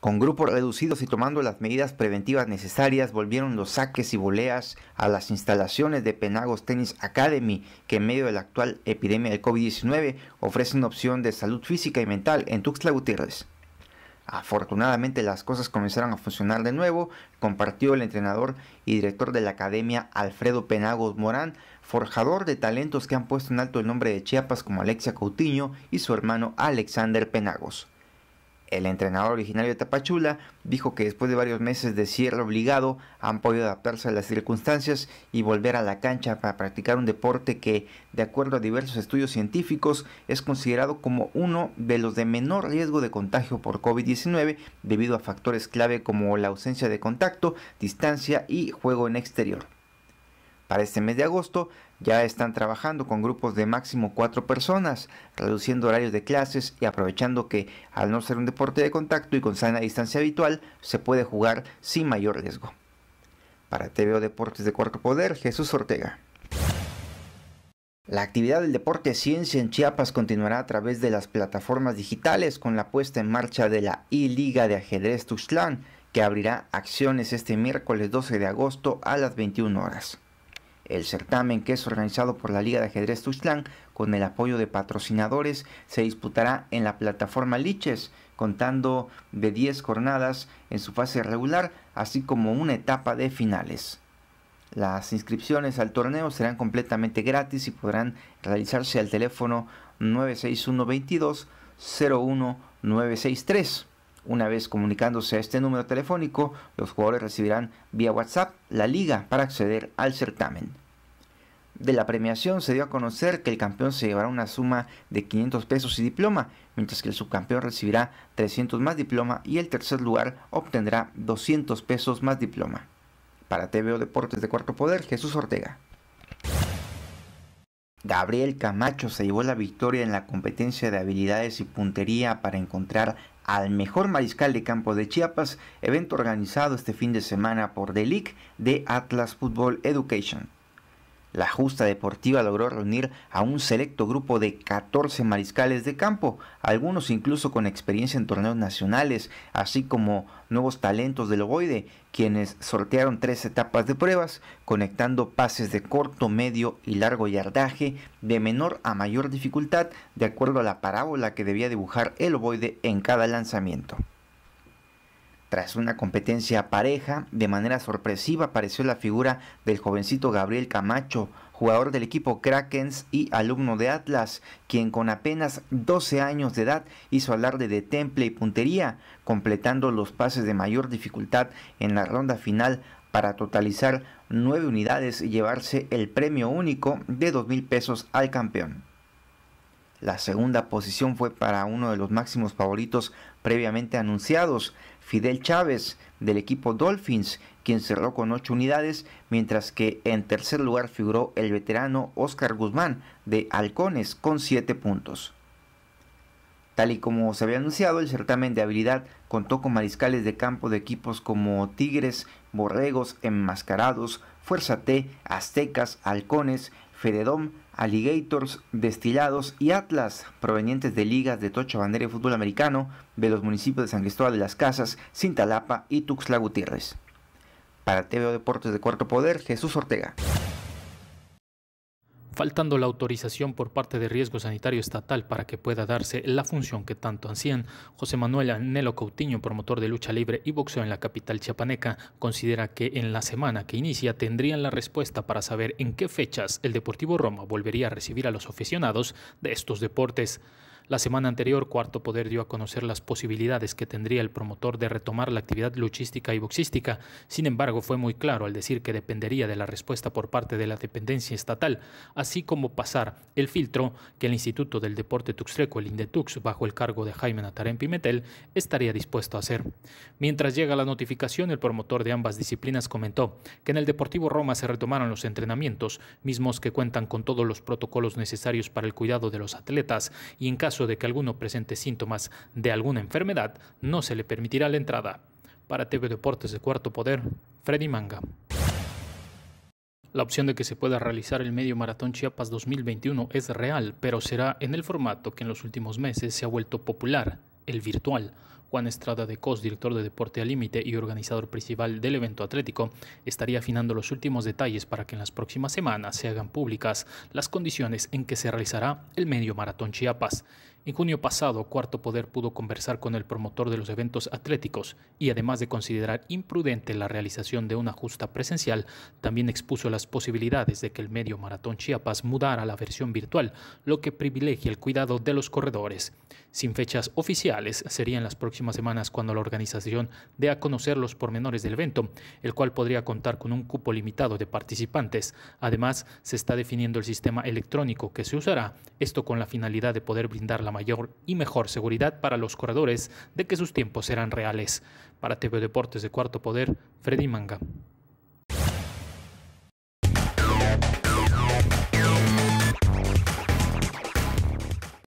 Con grupos reducidos y tomando las medidas preventivas necesarias, volvieron los saques y boleas a las instalaciones de Penagos Tennis Academy, que en medio de la actual epidemia del COVID-19 ofrece una opción de salud física y mental en Tuxtla Gutiérrez. Afortunadamente las cosas comenzaron a funcionar de nuevo, compartió el entrenador y director de la academia Alfredo Penagos Morán, forjador de talentos que han puesto en alto el nombre de Chiapas como Alexia Coutinho y su hermano Alexander Penagos. El entrenador originario de Tapachula dijo que después de varios meses de cierre obligado han podido adaptarse a las circunstancias y volver a la cancha para practicar un deporte que, de acuerdo a diversos estudios científicos, es considerado como uno de los de menor riesgo de contagio por COVID-19 debido a factores clave como la ausencia de contacto, distancia y juego en exterior. Para este mes de agosto ya están trabajando con grupos de máximo cuatro personas, reduciendo horarios de clases y aprovechando que, al no ser un deporte de contacto y con sana distancia habitual, se puede jugar sin mayor riesgo. Para TVO Deportes de Cuarto Poder, Jesús Ortega. La actividad del deporte ciencia en Chiapas continuará a través de las plataformas digitales con la puesta en marcha de la I-Liga de Ajedrez Tuxtlán, que abrirá acciones este miércoles 12 de agosto a las 21 horas. El certamen, que es organizado por la Liga de Ajedrez Tuxtlán con el apoyo de patrocinadores, se disputará en la plataforma Liches, contando de 10 jornadas en su fase regular, así como una etapa de finales. Las inscripciones al torneo serán completamente gratis y podrán realizarse al teléfono 961 01963 una vez comunicándose a este número telefónico, los jugadores recibirán vía WhatsApp la liga para acceder al certamen. De la premiación se dio a conocer que el campeón se llevará una suma de 500 pesos y diploma, mientras que el subcampeón recibirá 300 más diploma y el tercer lugar obtendrá 200 pesos más diploma. Para TVO Deportes de Cuarto Poder, Jesús Ortega. Gabriel Camacho se llevó la victoria en la competencia de habilidades y puntería para encontrar al mejor mariscal de campo de Chiapas, evento organizado este fin de semana por DELIC de Atlas Football Education. La justa deportiva logró reunir a un selecto grupo de 14 mariscales de campo, algunos incluso con experiencia en torneos nacionales, así como nuevos talentos del ovoide, quienes sortearon tres etapas de pruebas, conectando pases de corto, medio y largo yardaje, de menor a mayor dificultad, de acuerdo a la parábola que debía dibujar el ovoide en cada lanzamiento. Tras una competencia pareja, de manera sorpresiva apareció la figura del jovencito Gabriel Camacho, jugador del equipo Krakens y alumno de Atlas, quien con apenas 12 años de edad hizo alarde de temple y puntería, completando los pases de mayor dificultad en la ronda final para totalizar 9 unidades y llevarse el premio único de 2 mil pesos al campeón. La segunda posición fue para uno de los máximos favoritos previamente anunciados, Fidel Chávez del equipo Dolphins, quien cerró con 8 unidades, mientras que en tercer lugar figuró el veterano Oscar Guzmán de Halcones con 7 puntos. Tal y como se había anunciado, el certamen de habilidad contó con mariscales de campo de equipos como Tigres, Borregos, Enmascarados, Fuerza T, Aztecas, Halcones, Fededom, Alligators Destilados y Atlas, provenientes de ligas de tocho bandera y fútbol americano de los municipios de San Cristóbal de las Casas, Cintalapa y Tuxtla Gutiérrez. Para TVO Deportes de Cuarto Poder, Jesús Ortega faltando la autorización por parte de Riesgo Sanitario Estatal para que pueda darse la función que tanto ansían. José Manuel Anelo Coutinho, promotor de lucha libre y boxeo en la capital chiapaneca, considera que en la semana que inicia tendrían la respuesta para saber en qué fechas el Deportivo Roma volvería a recibir a los aficionados de estos deportes. La semana anterior, Cuarto Poder dio a conocer las posibilidades que tendría el promotor de retomar la actividad luchística y boxística. Sin embargo, fue muy claro al decir que dependería de la respuesta por parte de la dependencia estatal, así como pasar el filtro que el Instituto del Deporte Tuxtreco, el Indetux, bajo el cargo de Jaime Natarén Pimentel, estaría dispuesto a hacer. Mientras llega la notificación, el promotor de ambas disciplinas comentó que en el Deportivo Roma se retomaron los entrenamientos, mismos que cuentan con todos los protocolos necesarios para el cuidado de los atletas y en caso de que alguno presente síntomas de alguna enfermedad, no se le permitirá la entrada. Para TV Deportes de Cuarto Poder, Freddy Manga. La opción de que se pueda realizar el medio maratón Chiapas 2021 es real, pero será en el formato que en los últimos meses se ha vuelto popular, el virtual, Juan Estrada de Cos, director de Deporte al Límite y organizador principal del evento atlético, estaría afinando los últimos detalles para que en las próximas semanas se hagan públicas las condiciones en que se realizará el medio maratón Chiapas. En junio pasado, Cuarto Poder pudo conversar con el promotor de los eventos atléticos y además de considerar imprudente la realización de una justa presencial, también expuso las posibilidades de que el medio maratón Chiapas mudara a la versión virtual, lo que privilegia el cuidado de los corredores. Sin fechas oficiales, serían las próximas semanas cuando la organización dé a conocer los pormenores del evento, el cual podría contar con un cupo limitado de participantes. Además, se está definiendo el sistema electrónico que se usará, esto con la finalidad de poder brindar la mayor y mejor seguridad para los corredores de que sus tiempos serán reales. Para TV Deportes de Cuarto Poder, Freddy Manga.